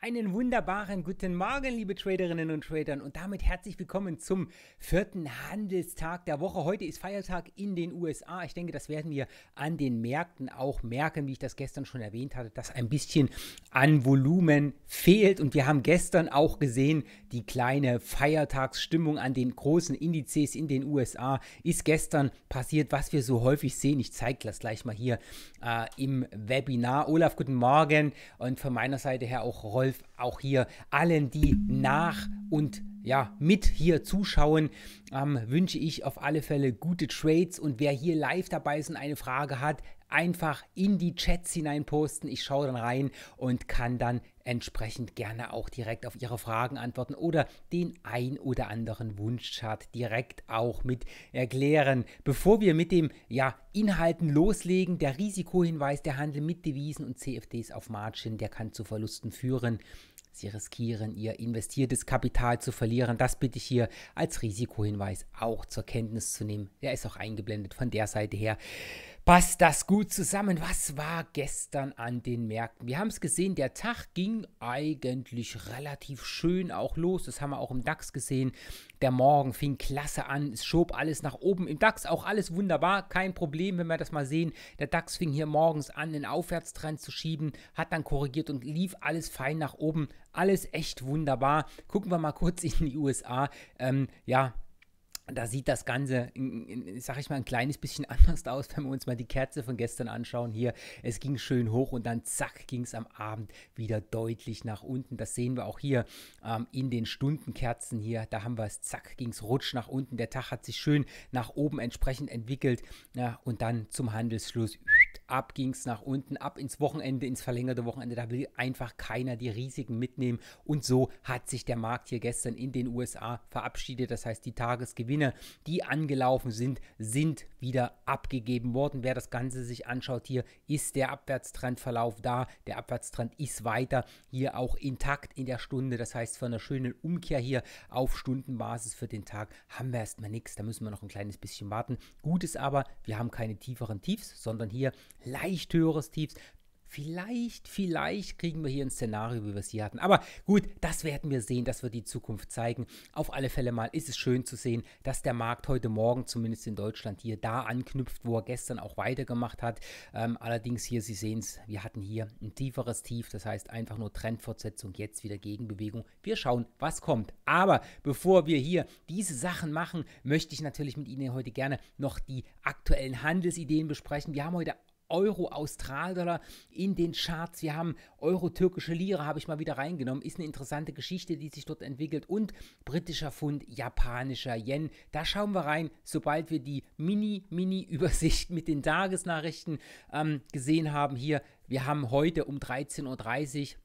Einen wunderbaren guten Morgen, liebe Traderinnen und Tradern und damit herzlich willkommen zum vierten Handelstag der Woche. Heute ist Feiertag in den USA. Ich denke, das werden wir an den Märkten auch merken, wie ich das gestern schon erwähnt hatte, dass ein bisschen an Volumen fehlt und wir haben gestern auch gesehen, die kleine Feiertagsstimmung an den großen Indizes in den USA ist gestern passiert, was wir so häufig sehen. Ich zeige das gleich mal hier äh, im Webinar. Olaf, guten Morgen und von meiner Seite her auch Rolf Golf auch hier allen, die nach und ja, mit hier zuschauen, ähm, wünsche ich auf alle Fälle gute Trades und wer hier live dabei ist und eine Frage hat, einfach in die Chats hinein posten. Ich schaue dann rein und kann dann entsprechend gerne auch direkt auf Ihre Fragen antworten oder den ein oder anderen Wunschchart direkt auch mit erklären. Bevor wir mit dem ja, Inhalten loslegen, der Risikohinweis, der Handel mit Devisen und CFDs auf Margin, der kann zu Verlusten führen. Sie riskieren, ihr investiertes Kapital zu verlieren. Das bitte ich hier als Risikohinweis auch zur Kenntnis zu nehmen. Der ist auch eingeblendet von der Seite her passt das gut zusammen. Was war gestern an den Märkten? Wir haben es gesehen, der Tag ging eigentlich relativ schön auch los. Das haben wir auch im DAX gesehen. Der Morgen fing klasse an, es schob alles nach oben. Im DAX auch alles wunderbar, kein Problem, wenn wir das mal sehen. Der DAX fing hier morgens an, einen Aufwärtstrend zu schieben, hat dann korrigiert und lief alles fein nach oben. Alles echt wunderbar. Gucken wir mal kurz in die USA. Ähm, ja, da sieht das Ganze, sag ich mal, ein kleines bisschen anders aus, wenn wir uns mal die Kerze von gestern anschauen hier. Es ging schön hoch und dann zack ging es am Abend wieder deutlich nach unten. Das sehen wir auch hier ähm, in den Stundenkerzen hier. Da haben wir es, zack ging es rutsch nach unten. Der Tag hat sich schön nach oben entsprechend entwickelt ja, und dann zum Handelsschluss Ab ging es nach unten, ab ins Wochenende, ins verlängerte Wochenende. Da will einfach keiner die Risiken mitnehmen. Und so hat sich der Markt hier gestern in den USA verabschiedet. Das heißt, die Tagesgewinne, die angelaufen sind, sind wieder abgegeben worden. Wer das Ganze sich anschaut, hier ist der Abwärtstrendverlauf da. Der Abwärtstrend ist weiter hier auch intakt in der Stunde. Das heißt, von einer schönen Umkehr hier auf Stundenbasis für den Tag haben wir erstmal nichts. Da müssen wir noch ein kleines bisschen warten. Gut ist aber, wir haben keine tieferen Tiefs, sondern hier leicht höheres Tiefs. Vielleicht, vielleicht kriegen wir hier ein Szenario, wie wir es hier hatten. Aber gut, das werden wir sehen, das wird die Zukunft zeigen. Auf alle Fälle mal ist es schön zu sehen, dass der Markt heute Morgen, zumindest in Deutschland, hier da anknüpft, wo er gestern auch weitergemacht hat. Ähm, allerdings hier, Sie sehen es, wir hatten hier ein tieferes Tief, das heißt einfach nur Trendfortsetzung, jetzt wieder Gegenbewegung. Wir schauen, was kommt. Aber bevor wir hier diese Sachen machen, möchte ich natürlich mit Ihnen heute gerne noch die aktuellen Handelsideen besprechen. Wir haben heute Euro, austral dollar in den Charts. Wir haben Euro, türkische Lira habe ich mal wieder reingenommen. Ist eine interessante Geschichte, die sich dort entwickelt. Und britischer Pfund, japanischer Yen. Da schauen wir rein, sobald wir die Mini, Mini-Übersicht mit den Tagesnachrichten ähm, gesehen haben. Hier, wir haben heute um 13.30 Uhr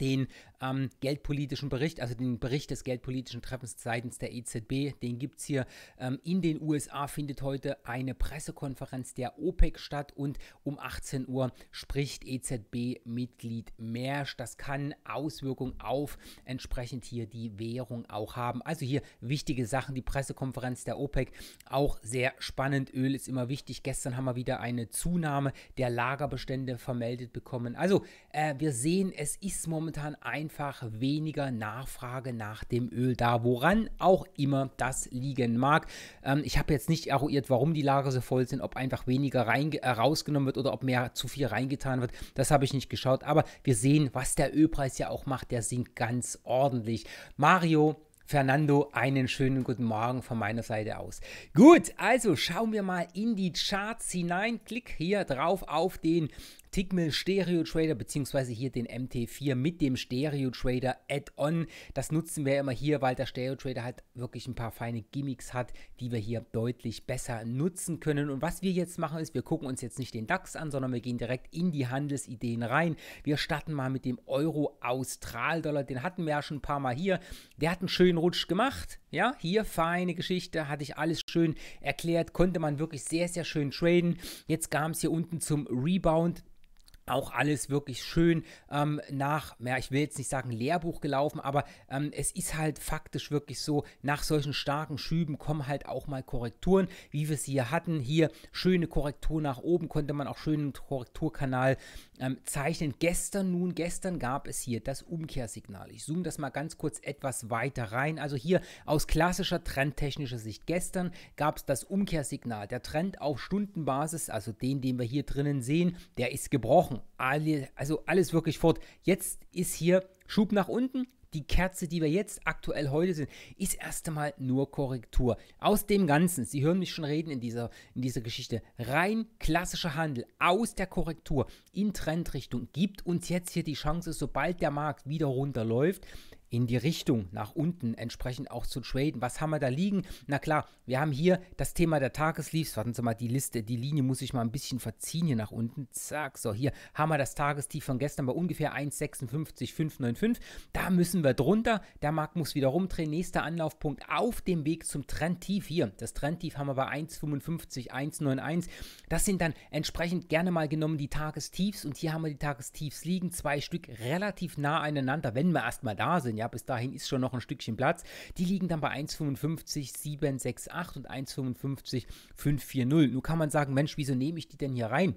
den ähm, geldpolitischen Bericht, also den Bericht des geldpolitischen Treffens seitens der EZB. Den gibt es hier. Ähm, in den USA findet heute eine Pressekonferenz der OPEC statt und um 18 Uhr spricht EZB-Mitglied Mersch. Das kann Auswirkungen auf entsprechend hier die Währung auch haben. Also hier wichtige Sachen, die Pressekonferenz der OPEC, auch sehr spannend. Öl ist immer wichtig. Gestern haben wir wieder eine Zunahme der Lagerbestände vermeldet bekommen. Also äh, wir sehen, es ist momentan ein einfach weniger Nachfrage nach dem Öl da, woran auch immer das liegen mag. Ähm, ich habe jetzt nicht eruiert, warum die Lager so voll sind, ob einfach weniger rein, äh, rausgenommen wird oder ob mehr zu viel reingetan wird. Das habe ich nicht geschaut, aber wir sehen, was der Ölpreis ja auch macht. Der sinkt ganz ordentlich. Mario, Fernando, einen schönen guten Morgen von meiner Seite aus. Gut, also schauen wir mal in die Charts hinein. Klick hier drauf auf den Tigmill Stereo Trader beziehungsweise hier den MT4 mit dem Stereo Trader Add-on. Das nutzen wir immer hier, weil der Stereo Trader halt wirklich ein paar feine Gimmicks hat, die wir hier deutlich besser nutzen können. Und was wir jetzt machen ist, wir gucken uns jetzt nicht den DAX an, sondern wir gehen direkt in die Handelsideen rein. Wir starten mal mit dem Euro Austral-Dollar. Den hatten wir ja schon ein paar Mal hier. Der hat einen schönen Rutsch gemacht. Ja, hier feine Geschichte, hatte ich alles schön erklärt, konnte man wirklich sehr, sehr schön traden. Jetzt kam es hier unten zum Rebound auch alles wirklich schön ähm, nach, ja, ich will jetzt nicht sagen Lehrbuch gelaufen, aber ähm, es ist halt faktisch wirklich so, nach solchen starken Schüben kommen halt auch mal Korrekturen, wie wir sie hier hatten. Hier schöne Korrektur nach oben, konnte man auch schön im Korrekturkanal ähm, zeichnen. Gestern nun, gestern gab es hier das Umkehrsignal. Ich zoome das mal ganz kurz etwas weiter rein. Also hier aus klassischer trendtechnischer Sicht. Gestern gab es das Umkehrsignal. Der Trend auf Stundenbasis, also den, den wir hier drinnen sehen, der ist gebrochen. Raum. Also alles wirklich fort. Jetzt ist hier Schub nach unten. Die Kerze, die wir jetzt aktuell heute sind, ist erst einmal nur Korrektur. Aus dem Ganzen, Sie hören mich schon reden in dieser, in dieser Geschichte, rein klassischer Handel aus der Korrektur in Trendrichtung gibt uns jetzt hier die Chance, sobald der Markt wieder runterläuft, in die Richtung nach unten entsprechend auch zu traden. Was haben wir da liegen? Na klar, wir haben hier das Thema der Tagesleaves. Warten Sie mal, die Liste, die Linie muss ich mal ein bisschen verziehen hier nach unten. Zack, so hier haben wir das Tagestief von gestern bei ungefähr 1,56,595. Da müssen wir drunter. Der Markt muss wieder rumdrehen. Nächster Anlaufpunkt auf dem Weg zum Trendtief hier. Das Trendtief haben wir bei 1,55,191. Das sind dann entsprechend gerne mal genommen die Tagestiefs. Und hier haben wir die Tagestiefs liegen. Zwei Stück relativ nah aneinander, wenn wir erstmal da sind. Ja, bis dahin ist schon noch ein Stückchen Platz. Die liegen dann bei 1,55768 und 1,55540. Nun kann man sagen, Mensch, wieso nehme ich die denn hier rein?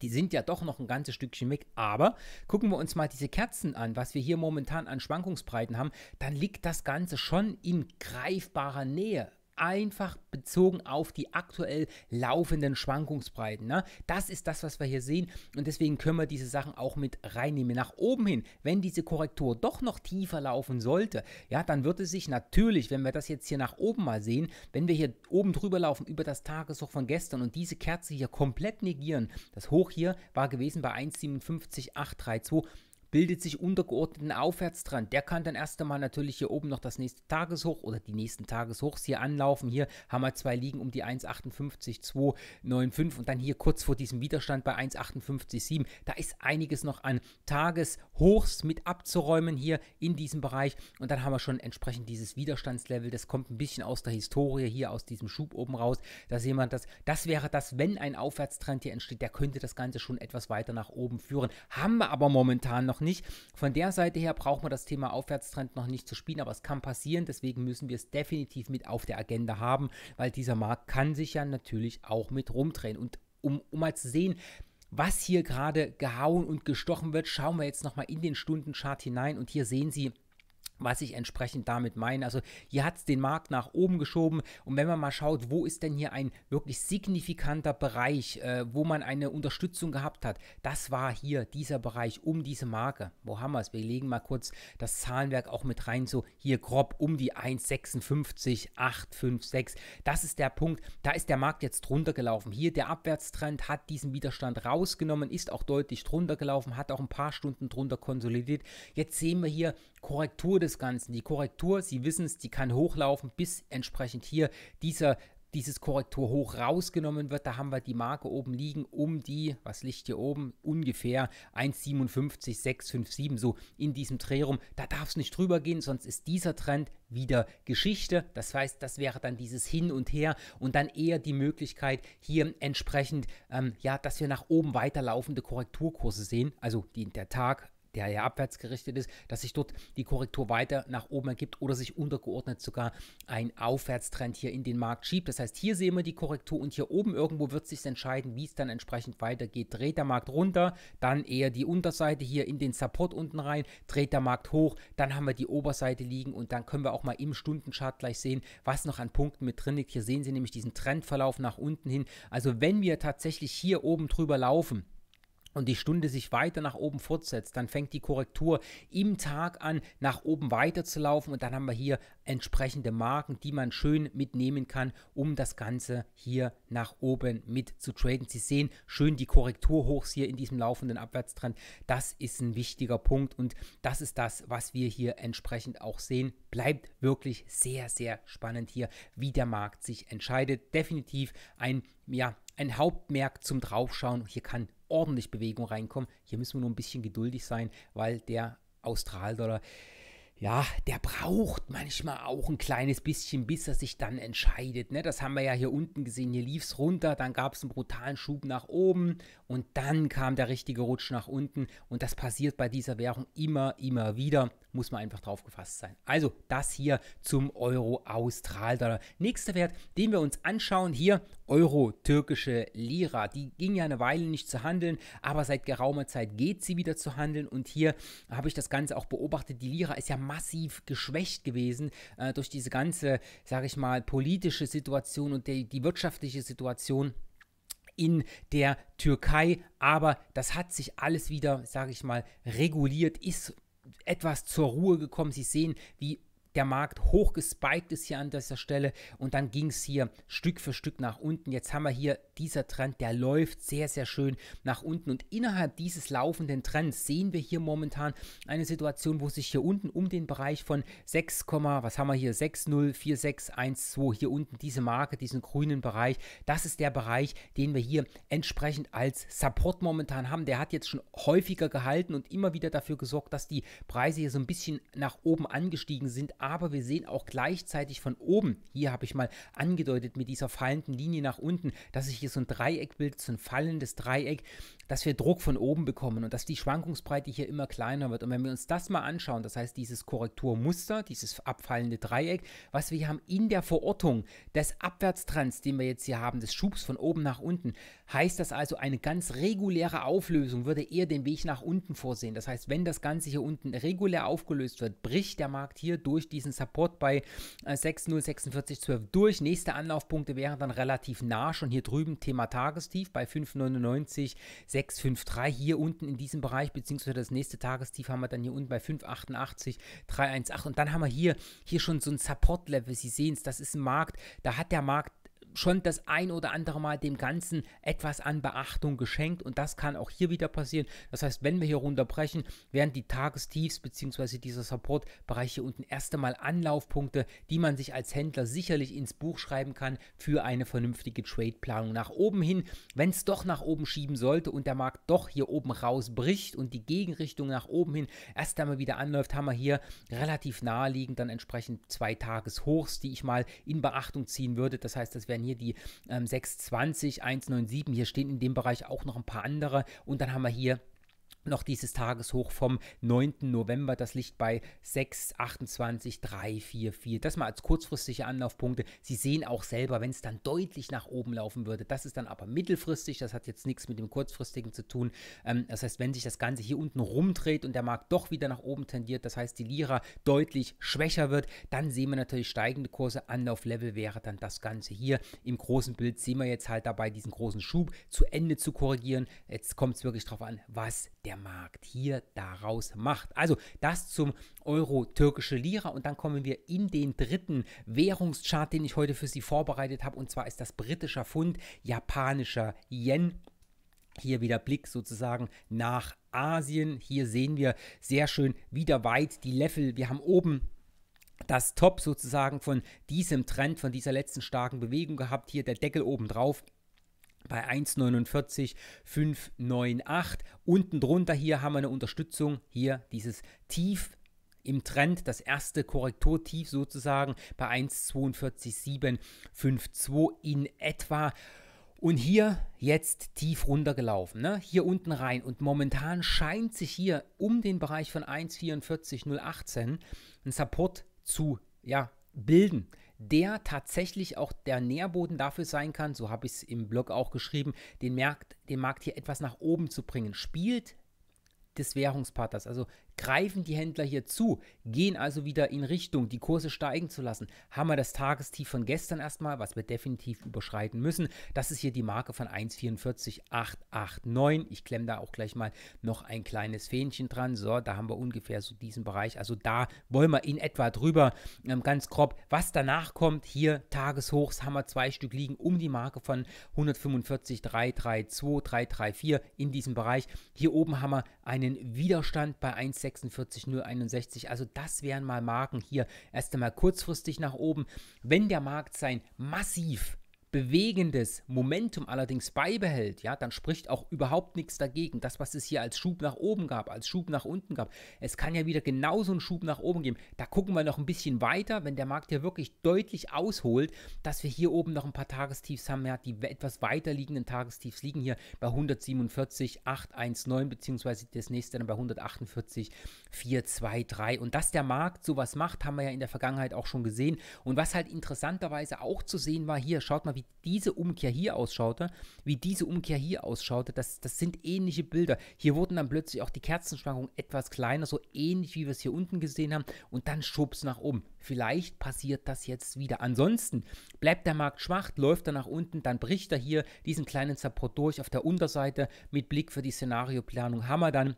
Die sind ja doch noch ein ganzes Stückchen weg. Aber gucken wir uns mal diese Kerzen an, was wir hier momentan an Schwankungsbreiten haben, dann liegt das Ganze schon in greifbarer Nähe einfach bezogen auf die aktuell laufenden Schwankungsbreiten. Ne? Das ist das, was wir hier sehen und deswegen können wir diese Sachen auch mit reinnehmen. Nach oben hin, wenn diese Korrektur doch noch tiefer laufen sollte, ja, dann wird es sich natürlich, wenn wir das jetzt hier nach oben mal sehen, wenn wir hier oben drüber laufen über das Tageshoch von gestern und diese Kerze hier komplett negieren, das Hoch hier war gewesen bei 1,57,832, bildet sich untergeordneten Aufwärtstrend. Der kann dann erst einmal natürlich hier oben noch das nächste Tageshoch oder die nächsten Tageshochs hier anlaufen. Hier haben wir zwei Liegen um die 1,58295 und dann hier kurz vor diesem Widerstand bei 1,58,7. Da ist einiges noch an Tageshochs mit abzuräumen hier in diesem Bereich und dann haben wir schon entsprechend dieses Widerstandslevel. Das kommt ein bisschen aus der Historie hier aus diesem Schub oben raus. Da sehen wir das. Das wäre das, wenn ein Aufwärtstrend hier entsteht, der könnte das Ganze schon etwas weiter nach oben führen. Haben wir aber momentan noch noch nicht. Von der Seite her braucht man das Thema Aufwärtstrend noch nicht zu spielen, aber es kann passieren. Deswegen müssen wir es definitiv mit auf der Agenda haben, weil dieser Markt kann sich ja natürlich auch mit rumdrehen. Und um, um mal zu sehen, was hier gerade gehauen und gestochen wird, schauen wir jetzt nochmal in den Stundenchart hinein und hier sehen Sie, was ich entsprechend damit meine. Also hier hat es den Markt nach oben geschoben und wenn man mal schaut, wo ist denn hier ein wirklich signifikanter Bereich, äh, wo man eine Unterstützung gehabt hat, das war hier dieser Bereich um diese Marke. Wo haben wir es? Wir legen mal kurz das Zahlenwerk auch mit rein, so hier grob um die 1,56,856. Das ist der Punkt, da ist der Markt jetzt drunter gelaufen. Hier der Abwärtstrend hat diesen Widerstand rausgenommen, ist auch deutlich drunter gelaufen, hat auch ein paar Stunden drunter konsolidiert. Jetzt sehen wir hier Korrektur des Ganzen. Die Korrektur, Sie wissen es, die kann hochlaufen, bis entsprechend hier dieser dieses Korrekturhoch rausgenommen wird. Da haben wir die Marke oben liegen, um die, was liegt hier oben, ungefähr 1,57,657, so in diesem Dreh Da darf es nicht drüber gehen, sonst ist dieser Trend wieder Geschichte. Das heißt, das wäre dann dieses Hin und Her und dann eher die Möglichkeit, hier entsprechend, ähm, ja, dass wir nach oben weiterlaufende Korrekturkurse sehen. Also die, der Tag der ja abwärts gerichtet ist, dass sich dort die Korrektur weiter nach oben ergibt oder sich untergeordnet sogar ein Aufwärtstrend hier in den Markt schiebt. Das heißt, hier sehen wir die Korrektur und hier oben irgendwo wird sich entscheiden, wie es dann entsprechend weitergeht. Dreht der Markt runter, dann eher die Unterseite hier in den Support unten rein, dreht der Markt hoch, dann haben wir die Oberseite liegen und dann können wir auch mal im Stundenchart gleich sehen, was noch an Punkten mit drin liegt. Hier sehen Sie nämlich diesen Trendverlauf nach unten hin. Also wenn wir tatsächlich hier oben drüber laufen, und die Stunde sich weiter nach oben fortsetzt, dann fängt die Korrektur im Tag an, nach oben weiterzulaufen und dann haben wir hier entsprechende Marken, die man schön mitnehmen kann, um das Ganze hier nach oben mit zu traden. Sie sehen schön die Korrektur hoch hier in diesem laufenden Abwärtstrend. Das ist ein wichtiger Punkt und das ist das, was wir hier entsprechend auch sehen. Bleibt wirklich sehr, sehr spannend hier, wie der Markt sich entscheidet. Definitiv ein, ja, ein Hauptmerk zum Draufschauen. Hier kann ordentlich Bewegung reinkommen. Hier müssen wir nur ein bisschen geduldig sein, weil der Australdollar, ja, der braucht manchmal auch ein kleines bisschen, bis er sich dann entscheidet. Ne? Das haben wir ja hier unten gesehen. Hier lief es runter, dann gab es einen brutalen Schub nach oben und dann kam der richtige Rutsch nach unten. Und das passiert bei dieser Währung immer, immer wieder muss man einfach drauf gefasst sein. Also das hier zum Euro-Austral-Dollar. Nächster Wert, den wir uns anschauen, hier Euro-Türkische Lira. Die ging ja eine Weile nicht zu handeln, aber seit geraumer Zeit geht sie wieder zu handeln und hier habe ich das Ganze auch beobachtet. Die Lira ist ja massiv geschwächt gewesen äh, durch diese ganze, sage ich mal, politische Situation und die, die wirtschaftliche Situation in der Türkei. Aber das hat sich alles wieder, sage ich mal, reguliert, ist etwas zur Ruhe gekommen. Sie sehen, wie der Markt hochgespiked ist hier an dieser Stelle und dann ging es hier Stück für Stück nach unten. Jetzt haben wir hier dieser Trend, der läuft sehr, sehr schön nach unten und innerhalb dieses laufenden Trends sehen wir hier momentan eine Situation, wo sich hier unten um den Bereich von 6, was haben wir hier, 604612, hier unten diese Marke, diesen grünen Bereich, das ist der Bereich, den wir hier entsprechend als Support momentan haben. Der hat jetzt schon häufiger gehalten und immer wieder dafür gesorgt, dass die Preise hier so ein bisschen nach oben angestiegen sind, aber wir sehen auch gleichzeitig von oben, hier habe ich mal angedeutet mit dieser fallenden Linie nach unten, dass sich hier so ein Dreieck bildet, so ein fallendes Dreieck, dass wir Druck von oben bekommen und dass die Schwankungsbreite hier immer kleiner wird. Und wenn wir uns das mal anschauen, das heißt dieses Korrekturmuster, dieses abfallende Dreieck, was wir hier haben in der Verortung des Abwärtstrends, den wir jetzt hier haben, des Schubs von oben nach unten, heißt das also, eine ganz reguläre Auflösung würde eher den Weg nach unten vorsehen. Das heißt, wenn das Ganze hier unten regulär aufgelöst wird, bricht der Markt hier durch durch diesen Support bei 6,046,12 äh, durch. Nächste Anlaufpunkte wären dann relativ nah, schon hier drüben Thema Tagestief bei 5,99,653 hier unten in diesem Bereich, beziehungsweise das nächste Tagestief haben wir dann hier unten bei 5,88,318 und dann haben wir hier, hier schon so ein Support-Level, Sie sehen es, das ist ein Markt, da hat der Markt schon das ein oder andere Mal dem Ganzen etwas an Beachtung geschenkt und das kann auch hier wieder passieren. Das heißt, wenn wir hier runterbrechen, wären die Tagestiefs bzw. dieser Supportbereich hier unten erst einmal Anlaufpunkte, die man sich als Händler sicherlich ins Buch schreiben kann für eine vernünftige Trade-Planung. Nach oben hin, wenn es doch nach oben schieben sollte und der Markt doch hier oben rausbricht und die Gegenrichtung nach oben hin erst einmal wieder anläuft, haben wir hier relativ naheliegend dann entsprechend zwei Tageshochs, die ich mal in Beachtung ziehen würde. Das heißt, das wären hier hier die ähm, 620, 197, hier stehen in dem Bereich auch noch ein paar andere und dann haben wir hier noch dieses Tageshoch vom 9. November. Das liegt bei 6, 28, 3, 4, 4. Das mal als kurzfristige Anlaufpunkte. Sie sehen auch selber, wenn es dann deutlich nach oben laufen würde. Das ist dann aber mittelfristig. Das hat jetzt nichts mit dem kurzfristigen zu tun. Ähm, das heißt, wenn sich das Ganze hier unten rumdreht und der Markt doch wieder nach oben tendiert, das heißt, die Lira deutlich schwächer wird, dann sehen wir natürlich steigende Kurse. Anlauflevel wäre dann das Ganze hier. Im großen Bild sehen wir jetzt halt dabei, diesen großen Schub zu Ende zu korrigieren. Jetzt kommt es wirklich darauf an, was der Markt hier daraus macht. Also das zum Euro türkische Lira und dann kommen wir in den dritten Währungschart, den ich heute für Sie vorbereitet habe und zwar ist das britischer Pfund, japanischer Yen. Hier wieder Blick sozusagen nach Asien. Hier sehen wir sehr schön wieder weit die Level. Wir haben oben das Top sozusagen von diesem Trend, von dieser letzten starken Bewegung gehabt. Hier der Deckel oben drauf bei 1,49,598. Unten drunter hier haben wir eine Unterstützung, hier dieses Tief im Trend, das erste Korrekturtief sozusagen bei 1,42,752 in etwa. Und hier jetzt tief runtergelaufen, ne? hier unten rein. Und momentan scheint sich hier um den Bereich von 1,44,018 ein Support zu ja, bilden der tatsächlich auch der Nährboden dafür sein kann, so habe ich es im Blog auch geschrieben, den Markt, den Markt hier etwas nach oben zu bringen. Spielt des Währungspartners, also greifen die Händler hier zu, gehen also wieder in Richtung, die Kurse steigen zu lassen, haben wir das Tagestief von gestern erstmal, was wir definitiv überschreiten müssen. Das ist hier die Marke von 1,44889. Ich klemme da auch gleich mal noch ein kleines Fähnchen dran. So, da haben wir ungefähr so diesen Bereich. Also da wollen wir in etwa drüber, ähm, ganz grob. Was danach kommt, hier Tageshochs haben wir zwei Stück liegen um die Marke von 145, 334 in diesem Bereich. Hier oben haben wir einen Widerstand bei 1,6 046, 061. Also das wären mal Marken hier. Erst einmal kurzfristig nach oben. Wenn der Markt sein massiv bewegendes Momentum allerdings beibehält, ja, dann spricht auch überhaupt nichts dagegen. Das, was es hier als Schub nach oben gab, als Schub nach unten gab, es kann ja wieder genauso einen Schub nach oben geben. Da gucken wir noch ein bisschen weiter, wenn der Markt hier wirklich deutlich ausholt, dass wir hier oben noch ein paar Tagestiefs haben. Ja, die etwas weiter liegenden Tagestiefs liegen hier bei 147,819 beziehungsweise das nächste dann bei 148,423. Und dass der Markt sowas macht, haben wir ja in der Vergangenheit auch schon gesehen. Und was halt interessanterweise auch zu sehen war hier, schaut mal, wie diese Umkehr hier ausschaute, wie diese Umkehr hier ausschaute, das, das sind ähnliche Bilder. Hier wurden dann plötzlich auch die Kerzenschwankungen etwas kleiner, so ähnlich wie wir es hier unten gesehen haben und dann schubs nach oben. Vielleicht passiert das jetzt wieder. Ansonsten bleibt der Markt schwach, läuft er nach unten, dann bricht er hier diesen kleinen Support durch auf der Unterseite. Mit Blick für die Szenarioplanung haben wir dann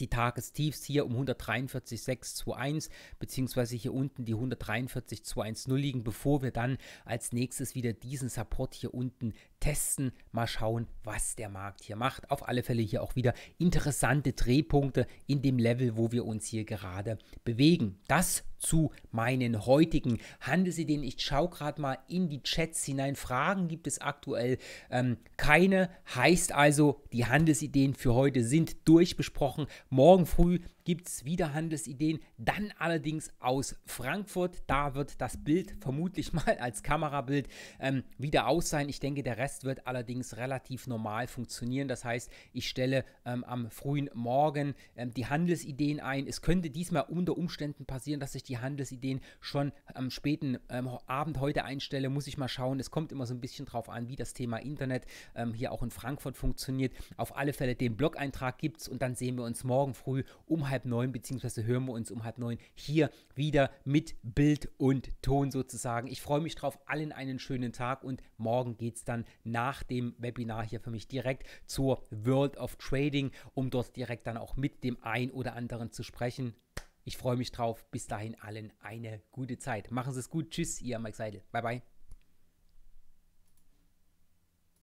die Tagestiefs hier um 143,621 bzw. hier unten die 143,210 liegen, bevor wir dann als nächstes wieder diesen Support hier unten testen. Mal schauen, was der Markt hier macht. Auf alle Fälle hier auch wieder interessante Drehpunkte in dem Level, wo wir uns hier gerade bewegen. Das zu meinen heutigen Handelsideen. Ich schaue gerade mal in die Chats hinein. Fragen gibt es aktuell ähm, keine. Heißt also, die Handelsideen für heute sind durchbesprochen. Morgen früh gibt es wieder Handelsideen, dann allerdings aus Frankfurt. Da wird das Bild vermutlich mal als Kamerabild ähm, wieder aus sein. Ich denke, der Rest wird allerdings relativ normal funktionieren. Das heißt, ich stelle ähm, am frühen Morgen ähm, die Handelsideen ein. Es könnte diesmal unter Umständen passieren, dass ich die Handelsideen schon am späten ähm, Abend heute einstelle. Muss ich mal schauen. Es kommt immer so ein bisschen drauf an, wie das Thema Internet ähm, hier auch in Frankfurt funktioniert. Auf alle Fälle den Blog-Eintrag gibt es und dann sehen wir uns morgen morgen früh um halb neun, beziehungsweise hören wir uns um halb neun hier wieder mit Bild und Ton sozusagen. Ich freue mich drauf, allen einen schönen Tag und morgen geht es dann nach dem Webinar hier für mich direkt zur World of Trading, um dort direkt dann auch mit dem einen oder anderen zu sprechen. Ich freue mich drauf. Bis dahin allen eine gute Zeit. Machen Sie es gut. Tschüss, Ihr Mike Seidel. Bye, bye.